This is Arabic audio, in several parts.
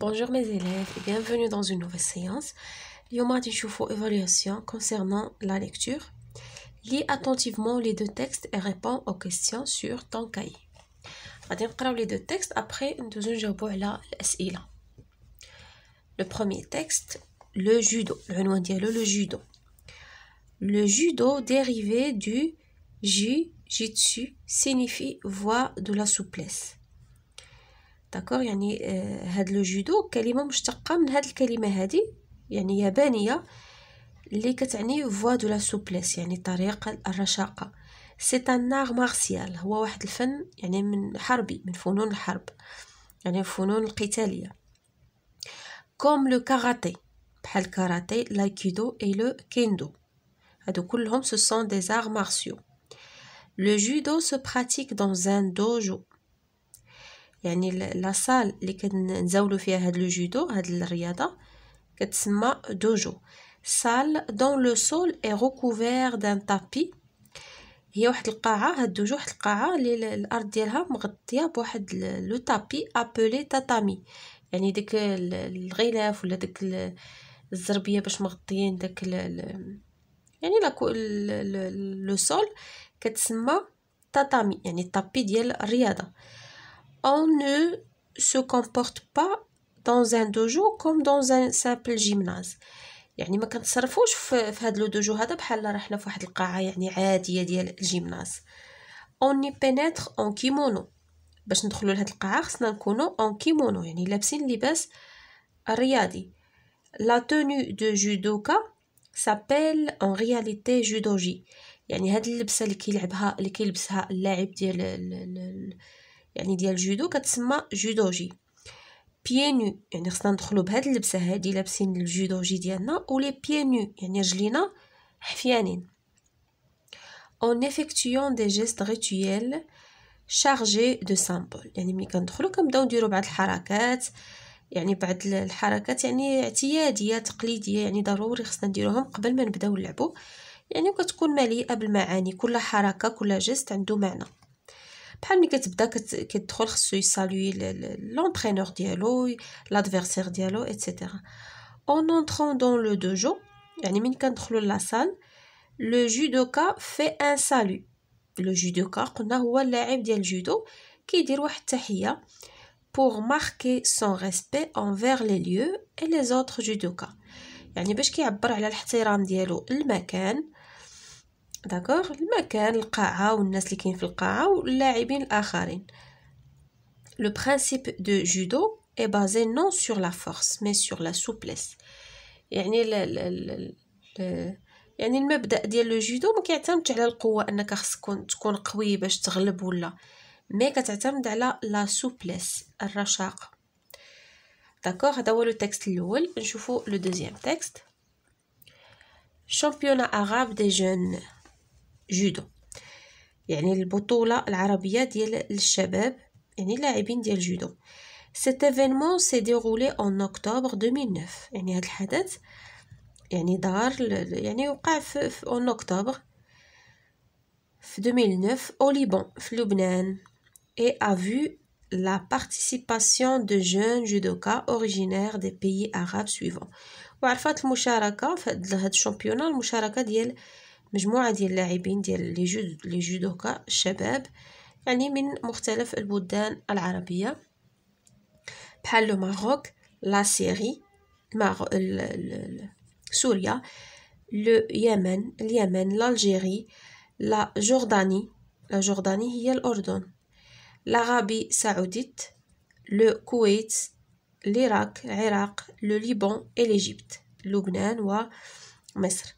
Bonjour mes élèves et bienvenue dans une nouvelle séance. Yoma une évaluation concernant la lecture. Lis attentivement les deux textes et réponds aux questions sur ton cahier. On les deux textes après une Le premier texte, le judo. Le le judo. Le judo dérivé du ju jitsu signifie voie de la souplesse. داكوغ يعني هاد لو جودو كلمه مشتقه من هاد الكلمه هادي يعني يابانيه اللي كتعني فوا دو لا سوبليس يعني طريقه الرشاقه سي ان مارسيال هو واحد الفن يعني من حربي من فنون الحرب يعني الفنون القتاليه كوم لو كاراتي بحال الكاراتي لايكيدو اي لو كيندو هادو كلهم سو سون دي زار مارسيو لو جودو سو براتيك دون ان دوجو يعني لا سال اللي كنزاولو فيها هاد لو جودو هاد الرياضه كتسمى دوجو سال دون لو سول اي ريكوفير دان تابي هي واحد القاعه هاد دوجو واحد القاعه اللي الارض ديالها مغطيه بواحد لو تابي ابلي تاتامي يعني داك الغلاف ولا داك الزربيه باش مغطيين داك يعني لاكو لو سول كتسمى تاتامي يعني التابي ديال الرياضه on ne se comporte pas dans un dojo comme dans un simple gymnase يعني ما كنتصرفوش في, في هاد لو دوجو هذا بحال رحنا في واحد القاعه يعني عاديه ديال الجيمناز اون y بينيتر اون كيمونو باش ندخلو لهاد القاعه خصنا نكونو اون كيمونو يعني لابسين لباس رياضي لا tenue دو جودوكا سابيل اون رياليتي جودوجي يعني هاد اللبسه اللي كيلعبها اللي كيلبسها اللاعب ديال يعني ديال الجودو كتسمى جودوجي بيي نو يعني خصنا ندخلو بهاد اللبسه هادي لابسين الجودوجي ديالنا ولي بيي نو يعني رجلينا حفيانين اون افيكتيون دي جيست غيتويال شارجي دو سامبل يعني ملي كندخلو كنبداو نديرو بعض الحركات يعني بعض الحركات يعني اعتياديه تقليديه يعني ضروري خصنا نديروهم قبل ما نبداو نلعبو يعني كتكون مليئه بالمعاني كل حركه كل جيست عنده معنى بحال ملي كتبدا كيدخل خصو يسالوي لونترينور ديالو لادفيرسير ديالو اتسيتيرا اون انترون دون لو دو جو يعني من كندخلو لاصال لو جودوكا في ان سالو لو جودوكا قلنا هو اللاعب ديال الجودو كيدير واحد التحيه pour marquer son respect envers les lieux et les autres judokas يعني باش كيعبر على الاحترام ديالو المكان داكوغ المكان القاعة والناس اللي كاين في القاعة واللاعبين الآخرين لو برينسيپ دو جودو اي بازي نون سور لا فورس مي سور لا سوبليس يعني ل ل ل يعني المبدا ديال لو جودو ما كيعتمدش على القوه انك خصك تكون قوي باش تغلب ولا مي كتعتمد على لا سوبليس الرشاقه داكوغ هذا هو لو تكست الاول نشوفو لو دوزيام تكست شامبيونا اغاب دي جون جودو يعني البطولة العربية ديال الشباب يعني اللاعبين ديال جودو cet événement s'est déroulé en octobre 2009 يعني هذا الحدث يعني دار يعني وقع في, في en octobre في 2009 au Liban في لبنان et a vu la participation de jeunes judokas originaires des pays arabes suivants وعرفات المشاركة في هذا الشامبيونات المشاركة ديال مجموعة ديال اللاعبين ديال لي جود لي جودوكا الشباب يعني من مختلف البلدان العربية بحال لو ماروك لا سيري ال... ال... سوريا لو يمن اليمن الجيري لا جورداني لا جورداني هي الأردن العربي سعوديت لو كويت العراق العراق لو ليبون اي لبنان ومصر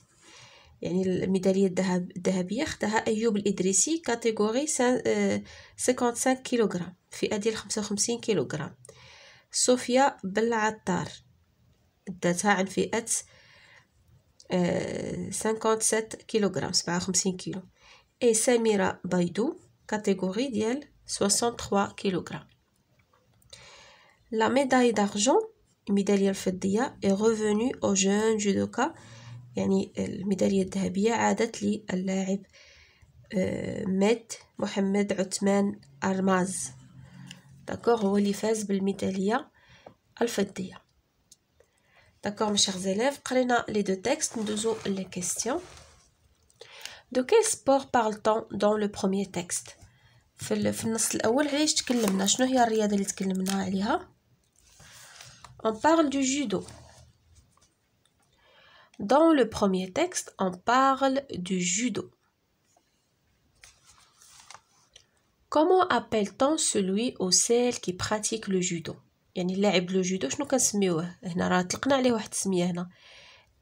يعني الميدالية الذهب الذهبية خدها أيوب الإدريسي كاتيجوري 55 آه، كيلوغرام فئة ديال 55 كيلوغرام صوفيا بلعطار داتها عن فئة 57 آه، كيلوغرام 57 كيلو اي سميرة بيضو كاتيجوري ديال 63 كيلوغرام لا ميدالي دارجون الميدالية الفضية اي ريفوني او جون جودوكا يعني الميدالية الذهبية عادت للاعب آه، مات محمد عثمان أرماز داكوغ هو اللي فاز بالميدالية الفضية داكوغ مي زيلاف قرينا لي دو تيكست ندوزو لي كيستيون دو كيل سبور بارل طون دون لو بروميير تيكست في, في النص الاول علاش تكلمنا شنو هي الرياضه اللي تكلمنا عليها اون بارل دو جودو Dans le premier texte, on parle du judo. Comment appelle-t-on celui ou celle qui pratique le judo يعني اللاعب لو جودو شنو كنسميوه هنا راه طلقنا عليه واحد السميه هنا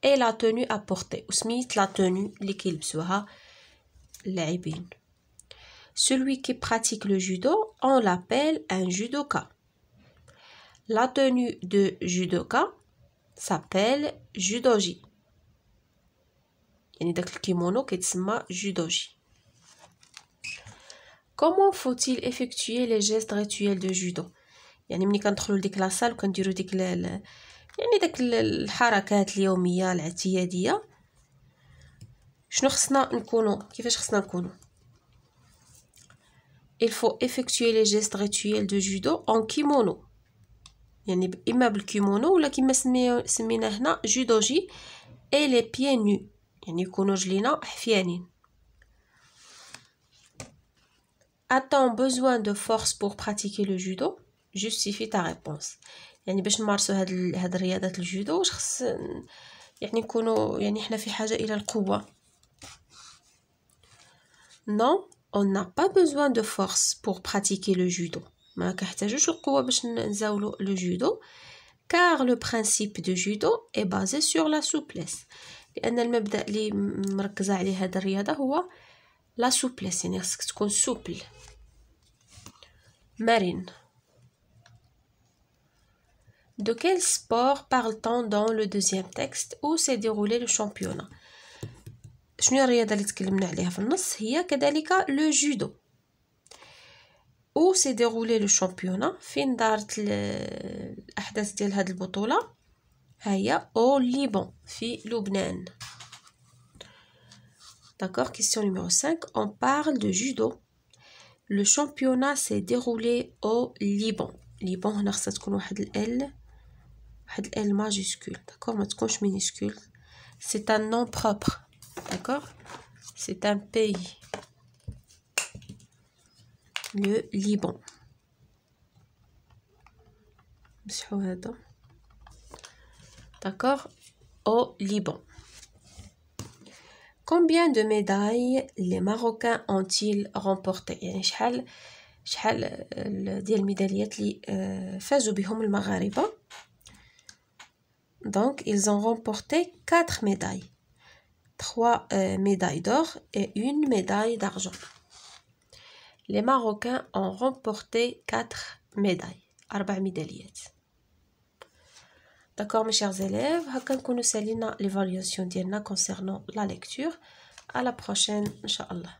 اي لا توني ابورتي وسميت لا توني اللي كيلبسوها اللاعبين celui qui pratique le judo on l'appelle un judoka la tenue de judoka s'appelle judoji يعني داك الكيمونو كيتسمى جودوجي كومون فوتيل افيكتوي لي جيست ريتويل دو جودو يعني ملي كندخلو لديك لاصال وكنديروا ديك ل... يعني داك الحركات اليوميه الاعتياديه شنو خصنا نكونو كيفاش خصنا نكونو il faut effectuer les gestes rituels de judo en kimono يعني اما بالكيمونو ولا كما سميناه هنا جودوجي اي لي بيان نو يعني يكونوا جلينا حفيانين اتون بوزوان دو فورس بور براتيكي لو جودو جوستيفي تا ريبونس يعني باش نمارسو هاد هاد رياضه الجودو واش خص يعني يكونوا يعني حنا في حاجه الى القوه نو اون نا با بوزوان دو فورس بور براتيكي لو جودو ما كنحتاجوش القوه باش نزاولو لو جودو كار لو برينسيپ دو جودو اي بازي سور لا سوبليس لان المبدا اللي مركزه عليه هذه الرياضه هو لا سوبليس يعني خصك تكون سوبل مرن دو كيل سبور parle دون لو دوزيام تيكست او سي où لو شامبيونا شنو الرياضه اللي تكلمنا عليها في النص هي كذلك لو جودو او سي ديغولي لو شامبيونا فين دارت الاحداث ديال هاد البطوله Aya au Liban fille لبنان D'accord Question numéro 5. On parle de judo. Le championnat s'est déroulé au Liban. Liban, on a واحد L, L majuscule. D'accord minuscule. C'est un nom propre. D'accord C'est un pays. Le Liban. Monsieur d'accord, au Liban. Combien de médailles les Marocains ont-ils remporté euh, euh, donc ils ont remporté 4 médailles 3 euh, médailles d'or et une médaille d'argent les Marocains ont remporté 4 médailles 4 médailles D'accord, mes chers élèves, nous l'évaluation concernant la lecture. À la prochaine, Inch'Allah.